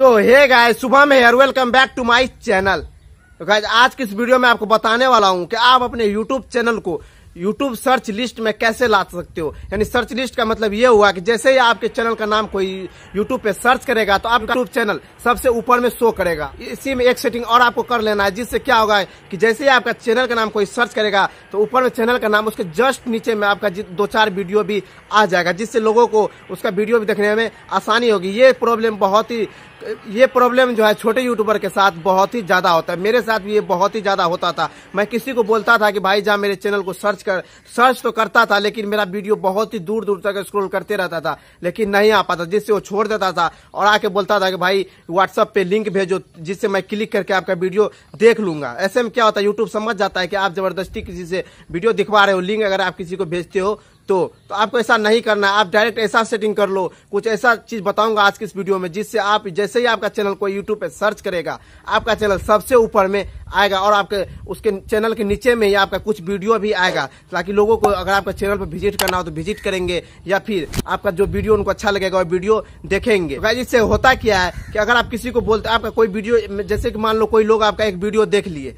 तो हे गाय सुबह में here welcome back to my channel तो गाय आज की इस वीडियो में आपको बताने वाला हूँ कि आप अपने यूट्यूब चैनल को यूट्यूब सर्च लिस्ट में कैसे ला सकते हो यानी सर्च लिस्ट का मतलब ये हुआ कि जैसे ही आपके चैनल का नाम कोई यूट्यूब पे सर्च करेगा तो आपका यूट्यूब चैनल सबसे ऊपर में शो करेगा इसी में एक सेटिंग और आपको कर लेना है जिससे क्या होगा कि जैसे ही आपका चैनल का नाम कोई सर्च करेगा तो ऊपर में चैनल का नाम उसके जस्ट नीचे में आपका दो चार वीडियो भी आ जाएगा जिससे लोगों को उसका वीडियो भी देखने में आसानी होगी ये प्रॉब्लम बहुत ही ये प्रॉब्लम जो है छोटे यूट्यूबर के साथ बहुत ही ज्यादा होता है मेरे साथ भी ये बहुत ही ज्यादा होता था मैं किसी को बोलता था कि भाई जा मेरे चैनल को सर्च कर सर्च तो करता था लेकिन मेरा वीडियो बहुत ही दूर दूर तक स्क्रॉल करते रहता था लेकिन नहीं आ पाता जिससे वो छोड़ देता था और आके बोलता था कि भाई व्हाट्सअप पे लिंक भेजो जिससे मैं क्लिक करके आपका वीडियो देख लूंगा ऐसे में क्या होता है यूट्यूब समझ जाता है कि आप जबरदस्ती किसी से वीडियो दिखवा रहे हो लिंक अगर आप किसी को भेजते हो तो तो आपको ऐसा नहीं करना आप डायरेक्ट ऐसा सेटिंग कर लो कुछ ऐसा चीज बताऊंगा आज की इस वीडियो में जिससे आप जैसे ही आपका चैनल को यूट्यूब पे सर्च करेगा आपका चैनल सबसे ऊपर में आएगा और आपके उसके चैनल के नीचे में ही आपका कुछ वीडियो भी आएगा ताकि लोगों को अगर आपका चैनल पर विजिट करना हो तो विजिट करेंगे या फिर आपका जो वीडियो उनको अच्छा लगेगा और वीडियो देखेंगे तो इससे होता क्या है कि अगर आप किसी को बोलते आपका कोई वीडियो जैसे कि मान लो कोई लोग आपका एक वीडियो देख लिए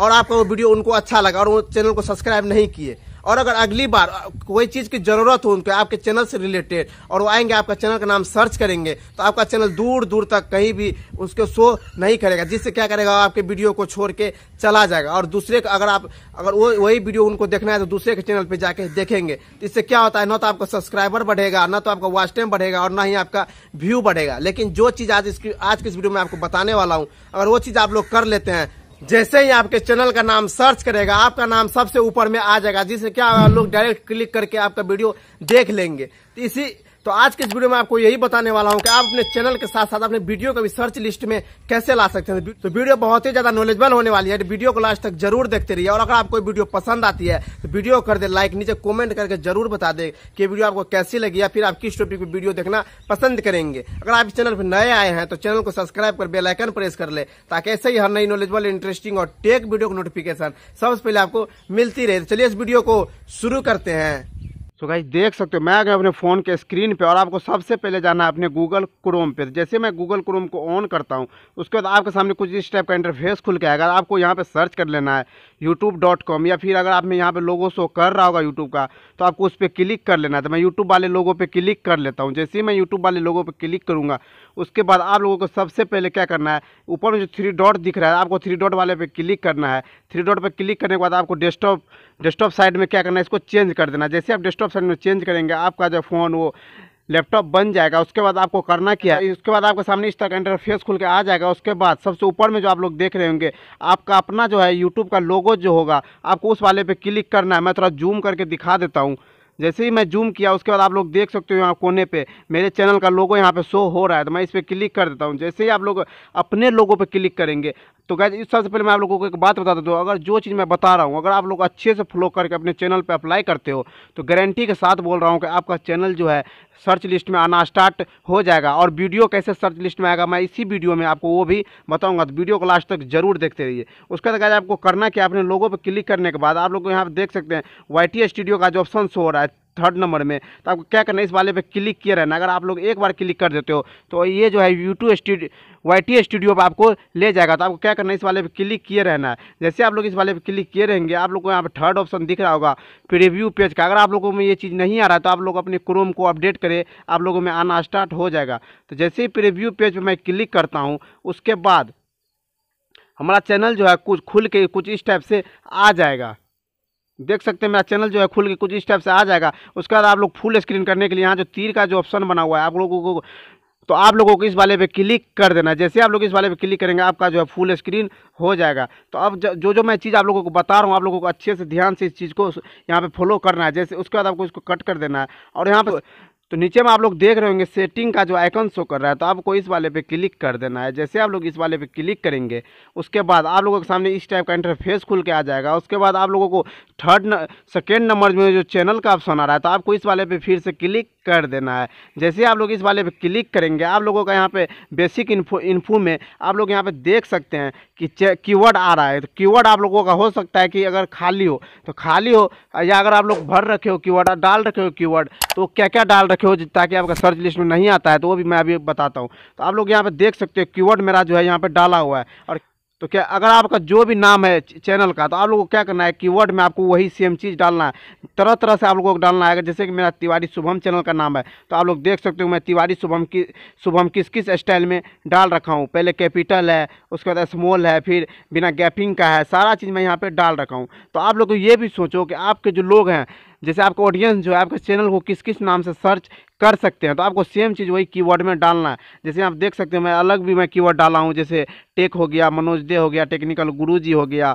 और आपका वो वीडियो उनको अच्छा लगा और वो चैनल को सब्सक्राइब नहीं किए और अगर अगली बार कोई चीज़ की ज़रूरत हो उनको आपके चैनल से रिलेटेड और वो आएंगे आपका चैनल का नाम सर्च करेंगे तो आपका चैनल दूर दूर तक कहीं भी उसको शो नहीं करेगा जिससे क्या करेगा आपके वीडियो को छोड़ के चला जाएगा और दूसरे का अगर आप अगर वो वही वीडियो उनको देखना है तो दूसरे के चैनल पर जाके देखेंगे तो इससे क्या होता है ना तो आपका सब्सक्राइबर बढ़ेगा ना तो आपका वॉच टाइम बढ़ेगा और ना ही आपका व्यू बढ़ेगा लेकिन जो चीज़ आज इसकी आज की इस वीडियो में आपको बताने वाला हूँ अगर वो चीज़ आप लोग कर लेते हैं जैसे ही आपके चैनल का नाम सर्च करेगा आपका नाम सबसे ऊपर में आ जाएगा जिससे क्या लोग डायरेक्ट क्लिक करके आपका वीडियो देख लेंगे तो इसी तो आज के इस वीडियो में आपको यही बताने वाला हूँ कि आप अपने चैनल के साथ साथ अपने वीडियो को भी सर्च लिस्ट में कैसे ला सकते हैं तो वीडियो बहुत ही ज्यादा नॉलेजबल होने वाली है तो वीडियो को लास्ट तक जरूर देखते रहिए और अगर आपको वीडियो पसंद आती है तो वीडियो कर दे लाइक नीचे कॉमेंट करके जरूर बता दे कि वीडियो आपको कैसी लगी या फिर आप किस टॉपिक पर वीडियो देखना पसंद करेंगे अगर आप इस चैनल पर नए आए हैं तो चैनल को सब्सक्राइब कर बेलाइकन प्रेस कर ले ताकि ऐसे ही हर नई नॉलेजबल इंटरेस्टिंग और टेक वीडियो को नोटिफिकेशन सबसे पहले आपको मिलती रहे तो चलिए इस वीडियो को शुरू करते हैं तो गाइज देख सकते हो मैं अगर अपने फ़ोन के स्क्रीन पे और आपको सबसे पहले जाना है अपने गूगल क्रोम पे जैसे मैं गूगल क्रोम को ऑन करता हूँ उसके बाद आपके सामने कुछ इस टाइप का इंटरफेस खुल के आएगा आपको यहाँ पे सर्च कर लेना है यूट्यूब या फिर अगर आप मैं यहाँ पे लोगों से कर रहा होगा यूट्यूब का तो आपको उस पर क्लिक कर लेना है तो मैं यूट्यूब वाले लोगों पर क्लिक कर लेता हूँ जैसे ही मैं यूट्यूब वाले लोगों पर क्लिक करूँगा उसके बाद आप लोगों को सबसे पहले क्या करना है ऊपर में जो थ्री डॉट दिख रहा है आपको थ्री डॉट वाले पर क्लिक करना है थ्री डॉट पर क्लिक करने के बाद आपको डेस्कटॉप डेस्कटॉप साइड में क्या करना है इसको चेंज कर देना जैसे आप डेस्कटॉप साइड में चेंज करेंगे आपका जो फ़ोन वो लैपटॉप बन जाएगा उसके बाद आपको करना क्या है उसके बाद आपके सामने इस तरह का इंटरफेस खुल के आ जाएगा उसके बाद सबसे ऊपर में जो आप लोग देख रहे होंगे आपका अपना जो है यूट्यूब का लोगो जो होगा आपको उस वाले पे क्लिक करना है मैं थोड़ा जूम करके दिखा देता हूँ जैसे ही मैं जूम किया उसके बाद आप लोग देख सकते हो यहाँ कोने पे मेरे चैनल का लोगो यहाँ पे शो हो रहा है तो मैं इस पर क्लिक कर देता हूँ जैसे ही आप लोग अपने लोगों पे क्लिक करेंगे तो गैज इस सबसे पहले मैं आप लोगों को एक बात बता देता हूँ अगर जो चीज़ मैं बता रहा हूँ अगर आप लोग अच्छे से फॉलो करके अपने चैनल पर अप्लाई करते हो तो गारंटी के साथ बोल रहा हूँ कि आपका चैनल जो है सर्च लिस्ट में आना स्टार्ट हो जाएगा और वीडियो कैसे सर्च लिस्ट में आएगा मैं इसी वीडियो में आपको वो भी बताऊँगा तो वीडियो को लास्ट तक जरूर देखते रहिए उसके बाद गैज आपको करना कि अपने लोगों पर क्लिक करने के बाद आप लोग यहाँ देख सकते हैं वाई स्टूडियो का जो ऑप्शन शो हो रहा है थर्ड नंबर में तो आपको क्या करना है इस वाले पे क्लिक किया रहना अगर आप लोग एक बार क्लिक कर देते हो तो ये जो है YouTube studio Y T studio पर आपको ले जाएगा तो आपको क्या करना है इस वाले पे क्लिक किए रहना है जैसे आप लोग इस वाले पे क्लिक किए रहेंगे आप लोग को यहाँ पर थर्ड ऑप्शन दिख रहा होगा प्रिव्यू पेज का अगर आप लोगों में ये चीज़ नहीं आ रहा तो आप लोग अपने क्रोम को अपडेट करें आप लोगों में आना स्टार्ट हो जाएगा तो जैसे ही प्रिव्यू पेज पर मैं क्लिक करता हूँ उसके बाद हमारा चैनल जो है कुछ खुल के कुछ इस टाइप से आ जाएगा देख सकते हैं मेरा चैनल जो है खुल के कुछ इस टाइप से आ जाएगा उसके बाद आप लोग फुल स्क्रीन करने के लिए यहाँ जो तीर का जो ऑप्शन बना हुआ है आप लोगों को तो आप लोगों को इस वाले पे क्लिक कर देना जैसे आप लोग इस वाले पे क्लिक करेंगे आपका जो है फुल स्क्रीन हो जाएगा तो अब जो जो मैं चीज़ आप लोगों को बता रहा हूँ आप लोगों को अच्छे से ध्यान से इस चीज़ को यहाँ पे फॉलो करना है जैसे उसके बाद आपको इसको कट कर देना है और यहाँ पर तो नीचे में आप लोग देख रहे होंगे सेटिंग का जो आइकन शो कर रहा है तो आपको इस वाले पे क्लिक कर देना है जैसे आप लोग इस वाले पे क्लिक करेंगे उसके बाद आप लोगों के सामने इस टाइप का इंटरफेस खुल के आ जाएगा उसके बाद आप लोगों को थर्ड न, सेकेंड नंबर में जो चैनल का ऑप्शन आ रहा है तो आपको इस वाले पर फिर से क्लिक कर देना है जैसे आप लोग इस वाले पे क्लिक करेंगे आप लोगों का यहाँ पे बेसिक इन्फो इन्फो में आप लोग यहाँ पे देख सकते हैं कि कीवर्ड आ रहा है तो कीवर्ड आप लोगों का हो सकता है कि अगर खाली हो तो खाली हो या अगर आप लोग भर रखे हो कीवर्ड डाल रखे हो कीवर्ड तो क्या क्या डाल रखे रखे हो ताकि आपका सर्च लिस्ट में नहीं आता है तो वो भी मैं अभी बताता हूँ तो आप लोग यहाँ पर देख सकते हो कीवर्ड मेरा जो है यहाँ पर डाला हुआ है और तो क्या अगर आपका जो भी नाम है चैनल का तो आप लोगों को क्या करना है कीवर्ड में आपको वही सेम चीज़ डालना है तरह तरह से आप लोगों को डालना है जैसे कि मेरा तिवारी शुभम चैनल का नाम है तो आप लोग देख सकते हो मैं तिवारी शुभम की शुभम किस किस स्टाइल में डाल रखा हूँ पहले कैपिटल है उसके बाद स्मॉल है फिर बिना गैपिंग का है सारा चीज़ मैं यहाँ पर डाल रखा हूँ तो आप लोग ये भी सोचो कि आपके जो लोग हैं जैसे आपका ऑडियंस जो है आपके चैनल को किस किस नाम से सर्च कर सकते हैं तो आपको सेम चीज़ वही कीवर्ड में डालना है जैसे आप देख सकते हैं मैं अलग भी मैं कीवर्ड डाला हूँ जैसे टेक हो गया मनोज दे हो गया टेक्निकल गुरुजी हो गया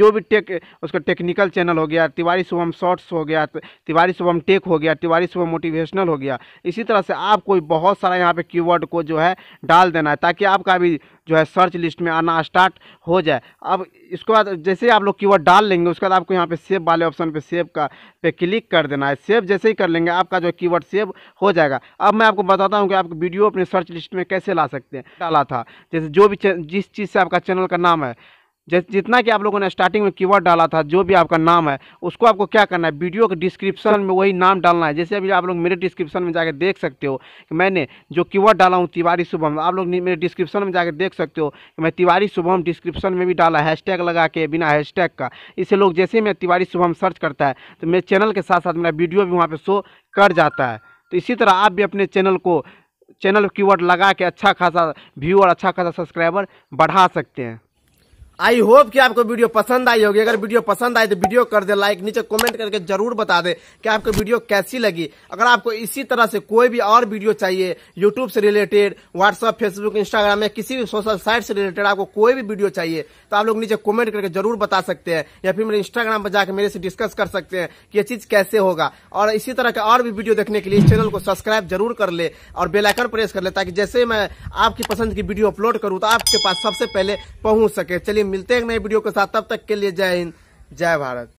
जो भी टेक उसका टेक्निकल चैनल हो गया तिवारी शुभम शॉर्ट्स हो गया तिवारी शुभम टेक हो गया तिवारी शुभम मोटिवेशनल हो गया इसी तरह से आपको बहुत सारा यहाँ पर कीवर्ड को जो है डाल देना है ताकि आपका भी जो है सर्च लिस्ट में आना स्टार्ट हो जाए अब इसके बाद जैसे आप लोग कीवर्ड डाल लेंगे उसके बाद आपको यहाँ पे सेव वाले ऑप्शन पे सेव का पे क्लिक कर देना है सेव जैसे ही कर लेंगे आपका जो कीवर्ड सेव हो जाएगा अब मैं आपको बताता हूँ कि आप वीडियो अपने सर्च लिस्ट में कैसे ला सकते हैं डाला था जैसे जो भी जिस चीज़ से आपका चैनल का नाम है जैसे जितना कि आप लोगों ने स्टार्टिंग में कीवर्ड डाला था जो भी आपका नाम है उसको आपको क्या करना है वीडियो के डिस्क्रिप्शन में वही नाम डालना है जैसे अभी आप लोग मेरे डिस्क्रिप्शन में जाकर देख सकते हो कि मैंने जो कीवर्ड डाला हूँ तिवारी शुभम आप लोग मेरे डिस्क्रिप्शन में जाकर देख सकते हो कि मैं तिवारी शुभम डिस्क्रिप्शन में भी डाला हैशटैग लगा के बिना हैशटैग का इसे लोग जैसे ही मैं तिवारी शुभम सर्च करता है तो मेरे चैनल के साथ साथ मेरा वीडियो भी वहाँ पर शो कर जाता है तो इसी तरह आप भी अपने चैनल को चैनल कीवर्ड लगा के अच्छा खासा व्यू और अच्छा खासा सब्सक्राइबर बढ़ा सकते हैं आई होप कि आपको वीडियो पसंद आई होगी अगर वीडियो पसंद आए तो वीडियो कर दे लाइक नीचे कमेंट करके जरूर बता दे कि आपको वीडियो कैसी लगी अगर आपको इसी तरह से कोई भी और वीडियो चाहिए यूट्यूब से रिलेटेड व्हाट्सअप फेसबुक इंस्टाग्राम या किसी भी सोशल साइट से रिलेटेड आपको कोई भी वीडियो चाहिए तो आप लोग नीचे कॉमेंट करके जरूर बता सकते हैं या फिर मेरे इंस्टाग्राम पर जाकर मेरे से डिस्कस कर सकते हैं कि ये चीज कैसे होगा और इसी तरह के और भी वीडियो देखने के लिए इस चैनल को सब्सक्राइब जरूर कर ले और बेलाइकन प्रेस कर ले ताकि जैसे मैं आपकी पसंद की वीडियो अपलोड करूँ तो आपके पास सबसे पहले पहुंच सके चलिए मिलते हैं नए वीडियो के साथ तब तक के लिए जय हिंद जय भारत